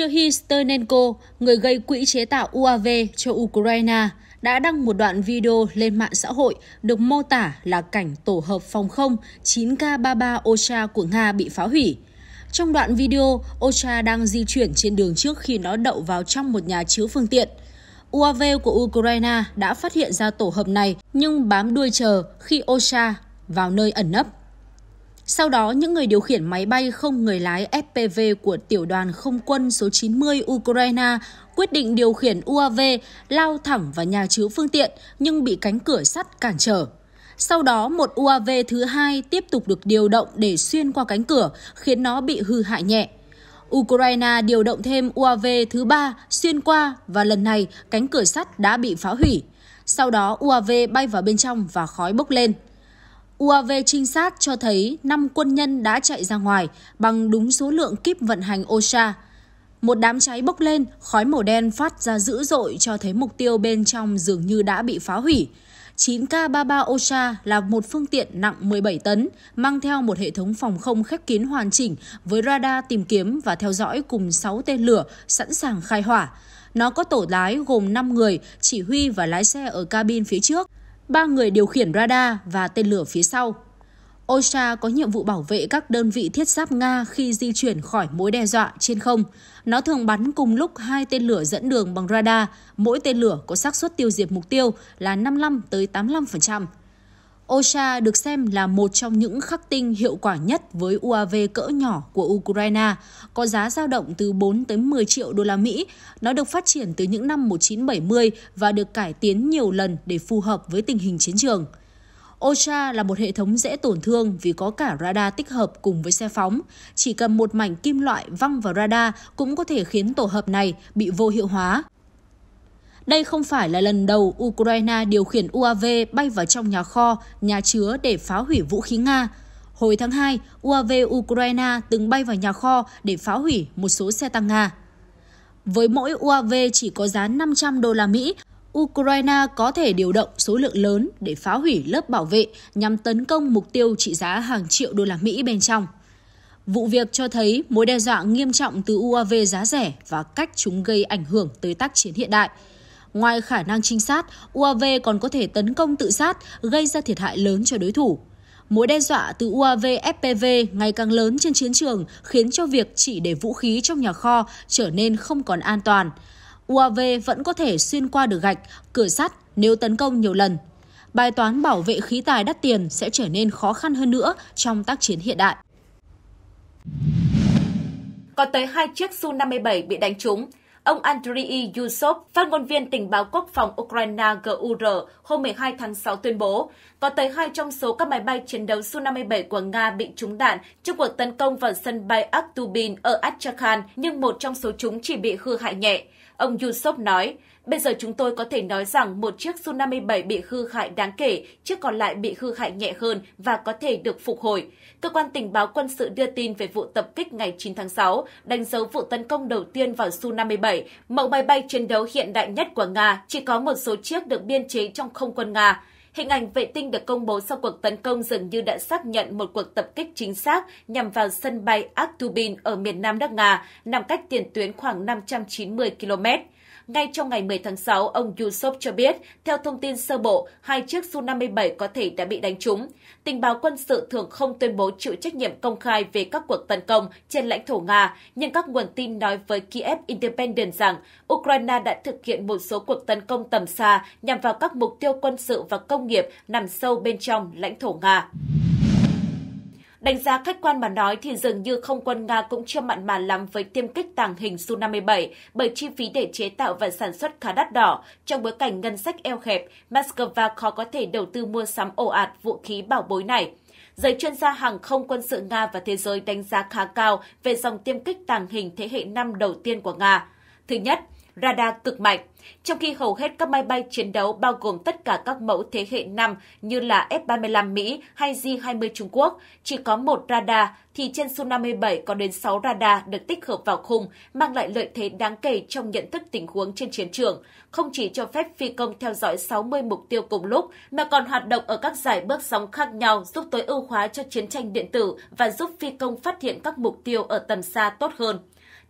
Serhiy Sternenko, người gây quỹ chế tạo UAV cho Ukraine, đã đăng một đoạn video lên mạng xã hội được mô tả là cảnh tổ hợp phòng không 9K-33 Ocha của Nga bị phá hủy. Trong đoạn video, Ocha đang di chuyển trên đường trước khi nó đậu vào trong một nhà chứa phương tiện. UAV của Ukraine đã phát hiện ra tổ hợp này nhưng bám đuôi chờ khi Ocha vào nơi ẩn nấp. Sau đó, những người điều khiển máy bay không người lái FPV của tiểu đoàn không quân số 90 Ukraine quyết định điều khiển UAV lao thẳng vào nhà chứa phương tiện nhưng bị cánh cửa sắt cản trở. Sau đó, một UAV thứ hai tiếp tục được điều động để xuyên qua cánh cửa, khiến nó bị hư hại nhẹ. Ukraine điều động thêm UAV thứ ba xuyên qua và lần này cánh cửa sắt đã bị phá hủy. Sau đó UAV bay vào bên trong và khói bốc lên. UAV trinh sát cho thấy 5 quân nhân đã chạy ra ngoài bằng đúng số lượng kíp vận hành OSHA. Một đám cháy bốc lên, khói màu đen phát ra dữ dội cho thấy mục tiêu bên trong dường như đã bị phá hủy. 9K33 OSHA là một phương tiện nặng 17 tấn, mang theo một hệ thống phòng không khép kín hoàn chỉnh với radar tìm kiếm và theo dõi cùng 6 tên lửa sẵn sàng khai hỏa. Nó có tổ lái gồm 5 người, chỉ huy và lái xe ở cabin phía trước ba người điều khiển radar và tên lửa phía sau. OSHA có nhiệm vụ bảo vệ các đơn vị thiết giáp Nga khi di chuyển khỏi mối đe dọa trên không. Nó thường bắn cùng lúc hai tên lửa dẫn đường bằng radar, mỗi tên lửa có xác suất tiêu diệt mục tiêu là 55 tới 85%. OSHA được xem là một trong những khắc tinh hiệu quả nhất với UAV cỡ nhỏ của Ukraine, có giá dao động từ 4 tới 10 triệu đô la Mỹ. Nó được phát triển từ những năm 1970 và được cải tiến nhiều lần để phù hợp với tình hình chiến trường. OSHA là một hệ thống dễ tổn thương vì có cả radar tích hợp cùng với xe phóng. Chỉ cần một mảnh kim loại văng vào radar cũng có thể khiến tổ hợp này bị vô hiệu hóa. Đây không phải là lần đầu Ukraine điều khiển UAV bay vào trong nhà kho, nhà chứa để phá hủy vũ khí Nga. Hồi tháng 2, UAV Ukraine từng bay vào nhà kho để phá hủy một số xe tăng Nga. Với mỗi UAV chỉ có giá 500 đô la Mỹ, Ukraine có thể điều động số lượng lớn để phá hủy lớp bảo vệ nhằm tấn công mục tiêu trị giá hàng triệu đô la Mỹ bên trong. Vụ việc cho thấy mối đe dọa nghiêm trọng từ UAV giá rẻ và cách chúng gây ảnh hưởng tới tác chiến hiện đại. Ngoài khả năng trinh sát, UAV còn có thể tấn công tự sát, gây ra thiệt hại lớn cho đối thủ. Mối đe dọa từ UAV FPV ngày càng lớn trên chiến trường khiến cho việc chỉ để vũ khí trong nhà kho trở nên không còn an toàn. UAV vẫn có thể xuyên qua được gạch, cửa sắt nếu tấn công nhiều lần. Bài toán bảo vệ khí tài đắt tiền sẽ trở nên khó khăn hơn nữa trong tác chiến hiện đại. Có tới hai chiếc Su-57 bị đánh trúng, Ông Andriy Yusov, phát ngôn viên tình báo quốc phòng Ukraine GUR, hôm 12 tháng 6 tuyên bố, có tới hai trong số các máy bay chiến đấu Su-57 của Nga bị trúng đạn trong cuộc tấn công vào sân bay Aktubin ở Astrakhan, nhưng một trong số chúng chỉ bị hư hại nhẹ. Ông Yusov nói, Bây giờ chúng tôi có thể nói rằng một chiếc Su-57 bị hư hại đáng kể, chiếc còn lại bị hư hại nhẹ hơn và có thể được phục hồi. Cơ quan tình báo quân sự đưa tin về vụ tập kích ngày 9 tháng 6, đánh dấu vụ tấn công đầu tiên vào Su-57, mẫu máy bay chiến đấu hiện đại nhất của Nga, chỉ có một số chiếc được biên chế trong không quân Nga. Hình ảnh vệ tinh được công bố sau cuộc tấn công dường như đã xác nhận một cuộc tập kích chính xác nhằm vào sân bay Aktubin ở miền nam nước Nga, nằm cách tiền tuyến khoảng 590 km. Ngay trong ngày 10 tháng 6, ông Yusuf cho biết, theo thông tin sơ bộ, hai chiếc Su-57 có thể đã bị đánh trúng. Tình báo quân sự thường không tuyên bố chịu trách nhiệm công khai về các cuộc tấn công trên lãnh thổ Nga, nhưng các nguồn tin nói với Kiev Independent rằng Ukraine đã thực hiện một số cuộc tấn công tầm xa nhằm vào các mục tiêu quân sự và công nghiệp nằm sâu bên trong lãnh thổ Nga. Đánh giá khách quan mà nói thì dường như không quân Nga cũng chưa mặn mà lắm với tiêm kích tàng hình Su-57 bởi chi phí để chế tạo và sản xuất khá đắt đỏ. Trong bối cảnh ngân sách eo hẹp, Moscow khó có thể đầu tư mua sắm ồ ạt vũ khí bảo bối này. Giới chuyên gia hàng không quân sự Nga và thế giới đánh giá khá cao về dòng tiêm kích tàng hình thế hệ năm đầu tiên của Nga. Thứ nhất, radar cực mạnh, trong khi hầu hết các máy bay chiến đấu bao gồm tất cả các mẫu thế hệ 5 như là F-35 Mỹ hay J-20 Trung Quốc chỉ có một radar thì trên Su-57 có đến 6 radar được tích hợp vào khung, mang lại lợi thế đáng kể trong nhận thức tình huống trên chiến trường, không chỉ cho phép phi công theo dõi 60 mục tiêu cùng lúc mà còn hoạt động ở các giải bước sóng khác nhau giúp tối ưu hóa cho chiến tranh điện tử và giúp phi công phát hiện các mục tiêu ở tầm xa tốt hơn.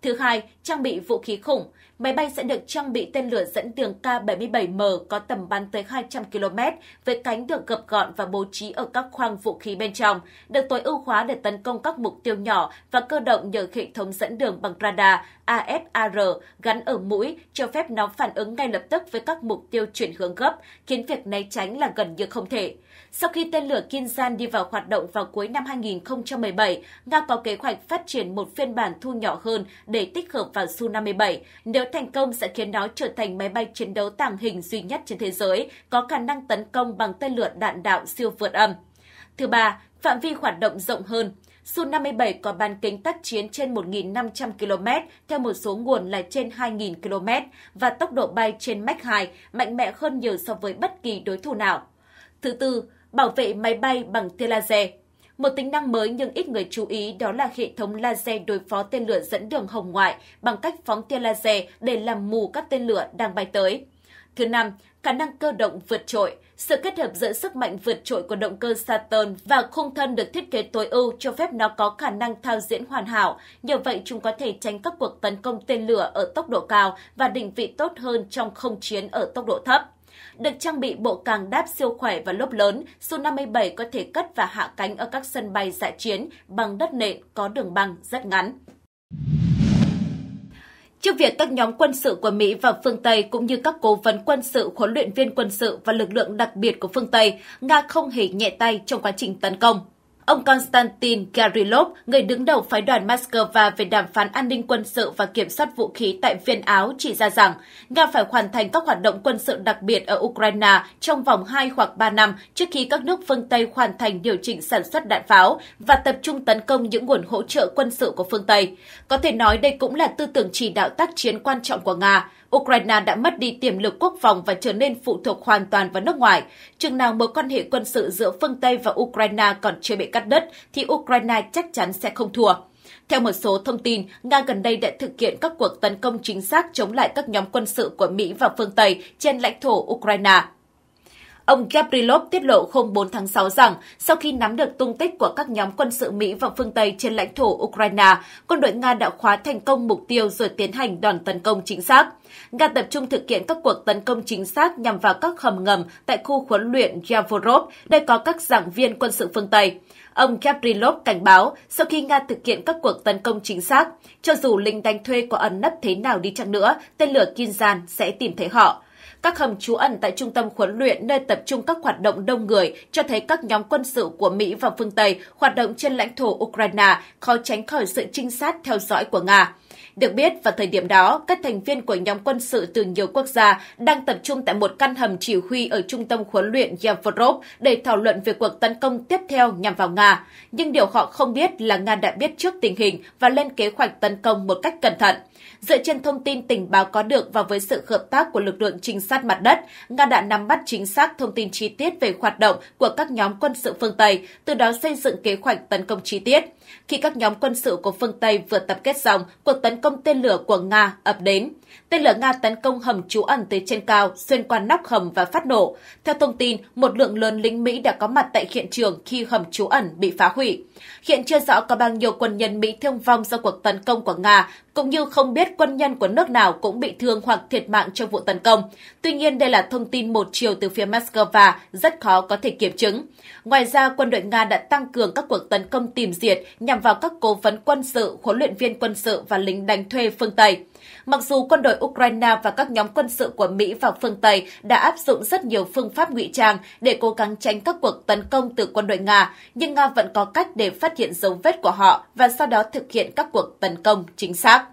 Thứ hai, trang bị vũ khí khủng. Máy bay sẽ được trang bị tên lửa dẫn đường K-77M có tầm bắn tới 200 km với cánh được gập gọn và bố trí ở các khoang vũ khí bên trong, được tối ưu hóa để tấn công các mục tiêu nhỏ và cơ động nhờ hệ thống dẫn đường bằng radar AFAR gắn ở mũi cho phép nó phản ứng ngay lập tức với các mục tiêu chuyển hướng gấp, khiến việc né tránh là gần như không thể. Sau khi tên lửa Kinzhan đi vào hoạt động vào cuối năm 2017, Nga có kế hoạch phát triển một phiên bản thu nhỏ hơn để tích hợp vào Su-57 nếu thành công sẽ khiến nó trở thành máy bay chiến đấu tàng hình duy nhất trên thế giới có khả năng tấn công bằng tên lửa đạn đạo siêu vượt âm. Thứ ba, phạm vi hoạt động rộng hơn. Su-57 có bán kính tác chiến trên 1.500 km, theo một số nguồn là trên 2.000 km, và tốc độ bay trên Mach 2 mạnh mẽ hơn nhiều so với bất kỳ đối thủ nào. Thứ tư, bảo vệ máy bay bằng tia laser. Một tính năng mới nhưng ít người chú ý đó là hệ thống laser đối phó tên lửa dẫn đường hồng ngoại bằng cách phóng tia laser để làm mù các tên lửa đang bay tới. Thứ năm, khả năng cơ động vượt trội. Sự kết hợp giữa sức mạnh vượt trội của động cơ Saturn và khung thân được thiết kế tối ưu cho phép nó có khả năng thao diễn hoàn hảo. Nhờ vậy, chúng có thể tránh các cuộc tấn công tên lửa ở tốc độ cao và định vị tốt hơn trong không chiến ở tốc độ thấp. Được trang bị bộ càng đáp siêu khỏe và lốp lớn, Su-57 có thể cất và hạ cánh ở các sân bay dạ chiến bằng đất nện có đường băng rất ngắn. Trước việc các nhóm quân sự của Mỹ và phương Tây cũng như các cố vấn quân sự, huấn luyện viên quân sự và lực lượng đặc biệt của phương Tây, Nga không hề nhẹ tay trong quá trình tấn công. Ông Konstantin Garilov, người đứng đầu phái đoàn Moscow về đàm phán an ninh quân sự và kiểm soát vũ khí tại Viên Áo chỉ ra rằng Nga phải hoàn thành các hoạt động quân sự đặc biệt ở Ukraine trong vòng 2 hoặc 3 năm trước khi các nước phương Tây hoàn thành điều chỉnh sản xuất đạn pháo và tập trung tấn công những nguồn hỗ trợ quân sự của phương Tây. Có thể nói đây cũng là tư tưởng chỉ đạo tác chiến quan trọng của Nga. Ukraine đã mất đi tiềm lực quốc phòng và trở nên phụ thuộc hoàn toàn vào nước ngoài. Chừng nào mối quan hệ quân sự giữa phương Tây và Ukraine còn chưa bị cắt đứt, thì Ukraine chắc chắn sẽ không thua. Theo một số thông tin, Nga gần đây đã thực hiện các cuộc tấn công chính xác chống lại các nhóm quân sự của Mỹ và phương Tây trên lãnh thổ Ukraine. Ông Gabrilov tiết lộ hôm 4 tháng 6 rằng sau khi nắm được tung tích của các nhóm quân sự Mỹ và phương Tây trên lãnh thổ Ukraine, quân đội Nga đã khóa thành công mục tiêu rồi tiến hành đòn tấn công chính xác. Nga tập trung thực hiện các cuộc tấn công chính xác nhằm vào các hầm ngầm tại khu huấn luyện Yavorov, nơi có các giảng viên quân sự phương Tây. Ông Gabrilov cảnh báo sau khi Nga thực hiện các cuộc tấn công chính xác, cho dù lính đánh thuê có ẩn nấp thế nào đi chăng nữa, tên lửa Kinzhan sẽ tìm thấy họ. Các hầm trú ẩn tại trung tâm huấn luyện nơi tập trung các hoạt động đông người cho thấy các nhóm quân sự của Mỹ và phương Tây hoạt động trên lãnh thổ Ukraine khó tránh khỏi sự trinh sát theo dõi của Nga. Được biết, vào thời điểm đó, các thành viên của nhóm quân sự từ nhiều quốc gia đang tập trung tại một căn hầm chỉ huy ở trung tâm huấn luyện Yavorov để thảo luận về cuộc tấn công tiếp theo nhằm vào Nga. Nhưng điều họ không biết là Nga đã biết trước tình hình và lên kế hoạch tấn công một cách cẩn thận. Dựa trên thông tin tình báo có được và với sự hợp tác của lực lượng trinh sát mặt đất, Nga đã nắm bắt chính xác thông tin chi tiết về hoạt động của các nhóm quân sự phương Tây, từ đó xây dựng kế hoạch tấn công chi tiết. Khi các nhóm quân sự của phương Tây vừa tập kết dòng, cuộc tấn công tên lửa của Nga ập đến, Tên lửa Nga tấn công hầm trú ẩn từ trên cao, xuyên qua nóc hầm và phát nổ. Theo thông tin, một lượng lớn lính Mỹ đã có mặt tại hiện trường khi hầm trú ẩn bị phá hủy. Hiện chưa rõ có bao nhiêu quân nhân Mỹ thương vong do cuộc tấn công của Nga, cũng như không biết quân nhân của nước nào cũng bị thương hoặc thiệt mạng trong vụ tấn công. Tuy nhiên, đây là thông tin một chiều từ phía Moscow, rất khó có thể kiểm chứng. Ngoài ra, quân đội Nga đã tăng cường các cuộc tấn công tìm diệt nhằm vào các cố vấn quân sự, huấn luyện viên quân sự và lính đánh thuê phương Tây. Mặc dù quân đội Ukraine và các nhóm quân sự của Mỹ và phương Tây đã áp dụng rất nhiều phương pháp ngụy trang để cố gắng tránh các cuộc tấn công từ quân đội Nga, nhưng Nga vẫn có cách để phát hiện dấu vết của họ và sau đó thực hiện các cuộc tấn công chính xác.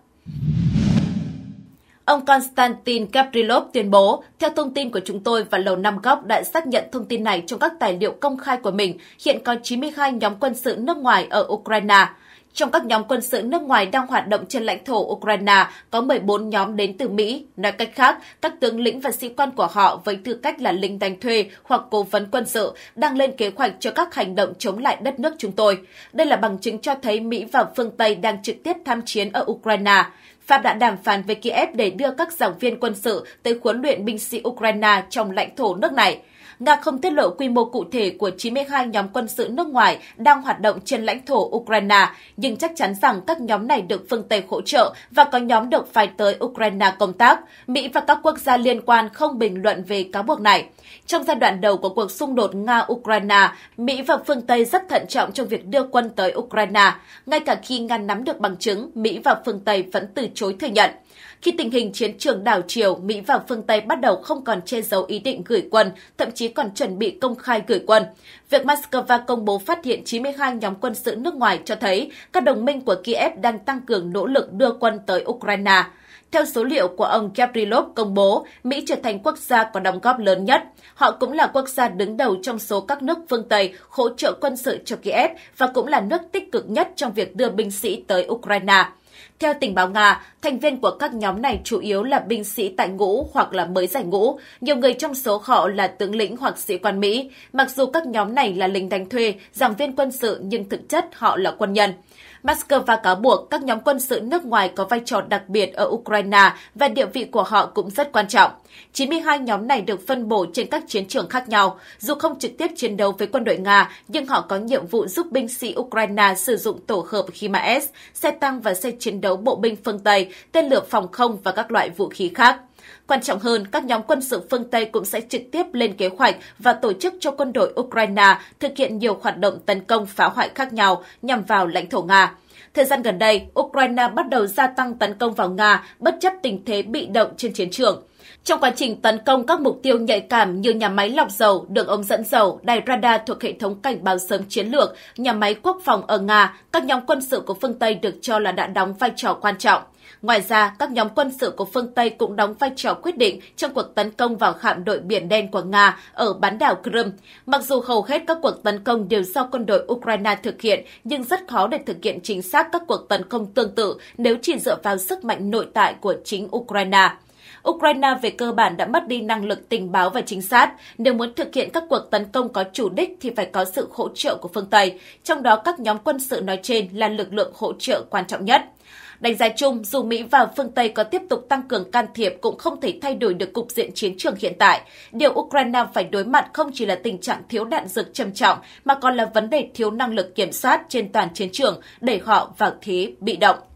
Ông Konstantin Gavrilov tuyên bố, theo thông tin của chúng tôi và Lầu Năm Góc đã xác nhận thông tin này trong các tài liệu công khai của mình, hiện có 92 nhóm quân sự nước ngoài ở Ukraine. Trong các nhóm quân sự nước ngoài đang hoạt động trên lãnh thổ Ukraine có 14 nhóm đến từ Mỹ. Nói cách khác, các tướng lĩnh và sĩ quan của họ với tư cách là lính đánh thuê hoặc cố vấn quân sự đang lên kế hoạch cho các hành động chống lại đất nước chúng tôi. Đây là bằng chứng cho thấy Mỹ và phương Tây đang trực tiếp tham chiến ở Ukraine. Pháp đã đàm phán với Kiev để đưa các giảng viên quân sự tới huấn luyện binh sĩ Ukraine trong lãnh thổ nước này. Nga không tiết lộ quy mô cụ thể của 92 nhóm quân sự nước ngoài đang hoạt động trên lãnh thổ Ukraine, nhưng chắc chắn rằng các nhóm này được phương Tây hỗ trợ và có nhóm được phái tới Ukraine công tác. Mỹ và các quốc gia liên quan không bình luận về cáo buộc này. Trong giai đoạn đầu của cuộc xung đột Nga-Ukraine, Mỹ và phương Tây rất thận trọng trong việc đưa quân tới Ukraine. Ngay cả khi Nga nắm được bằng chứng, Mỹ và phương Tây vẫn từ chối thừa nhận. Khi tình hình chiến trường đảo chiều Mỹ và phương Tây bắt đầu không còn che giấu ý định gửi quân, thậm chí còn chuẩn bị công khai gửi quân. Việc Moscow công bố phát hiện 92 nhóm quân sự nước ngoài cho thấy các đồng minh của Kiev đang tăng cường nỗ lực đưa quân tới Ukraine. Theo số liệu của ông Gavrilov công bố, Mỹ trở thành quốc gia có đóng góp lớn nhất. Họ cũng là quốc gia đứng đầu trong số các nước phương Tây hỗ trợ quân sự cho Kiev và cũng là nước tích cực nhất trong việc đưa binh sĩ tới Ukraine. Theo tình báo Nga, thành viên của các nhóm này chủ yếu là binh sĩ tại ngũ hoặc là mới giải ngũ, nhiều người trong số họ là tướng lĩnh hoặc sĩ quan Mỹ. Mặc dù các nhóm này là lính đánh thuê, giảng viên quân sự nhưng thực chất họ là quân nhân. Moscow cáo buộc các nhóm quân sự nước ngoài có vai trò đặc biệt ở Ukraine và địa vị của họ cũng rất quan trọng. 92 nhóm này được phân bổ trên các chiến trường khác nhau. Dù không trực tiếp chiến đấu với quân đội Nga, nhưng họ có nhiệm vụ giúp binh sĩ Ukraine sử dụng tổ hợp HIMARS, xe tăng và xe chiến đấu bộ binh phương Tây, tên lửa phòng không và các loại vũ khí khác. Quan trọng hơn, các nhóm quân sự phương Tây cũng sẽ trực tiếp lên kế hoạch và tổ chức cho quân đội Ukraine thực hiện nhiều hoạt động tấn công phá hoại khác nhau nhằm vào lãnh thổ Nga. Thời gian gần đây, Ukraine bắt đầu gia tăng tấn công vào Nga bất chấp tình thế bị động trên chiến trường. Trong quá trình tấn công các mục tiêu nhạy cảm như nhà máy lọc dầu, đường ống dẫn dầu, đài radar thuộc hệ thống cảnh báo sớm chiến lược, nhà máy quốc phòng ở Nga, các nhóm quân sự của phương Tây được cho là đã đóng vai trò quan trọng. Ngoài ra, các nhóm quân sự của phương Tây cũng đóng vai trò quyết định trong cuộc tấn công vào hạm đội Biển Đen của Nga ở bán đảo Crimea. Mặc dù hầu hết các cuộc tấn công đều do quân đội Ukraine thực hiện, nhưng rất khó để thực hiện chính xác các cuộc tấn công tương tự nếu chỉ dựa vào sức mạnh nội tại của chính Ukraine. Ukraine về cơ bản đã mất đi năng lực tình báo và chính xác. Nếu muốn thực hiện các cuộc tấn công có chủ đích thì phải có sự hỗ trợ của phương Tây, trong đó các nhóm quân sự nói trên là lực lượng hỗ trợ quan trọng nhất. Đánh giá chung, dù Mỹ và phương Tây có tiếp tục tăng cường can thiệp cũng không thể thay đổi được cục diện chiến trường hiện tại. Điều Ukraine phải đối mặt không chỉ là tình trạng thiếu đạn dược trầm trọng, mà còn là vấn đề thiếu năng lực kiểm soát trên toàn chiến trường đẩy họ vào thế bị động.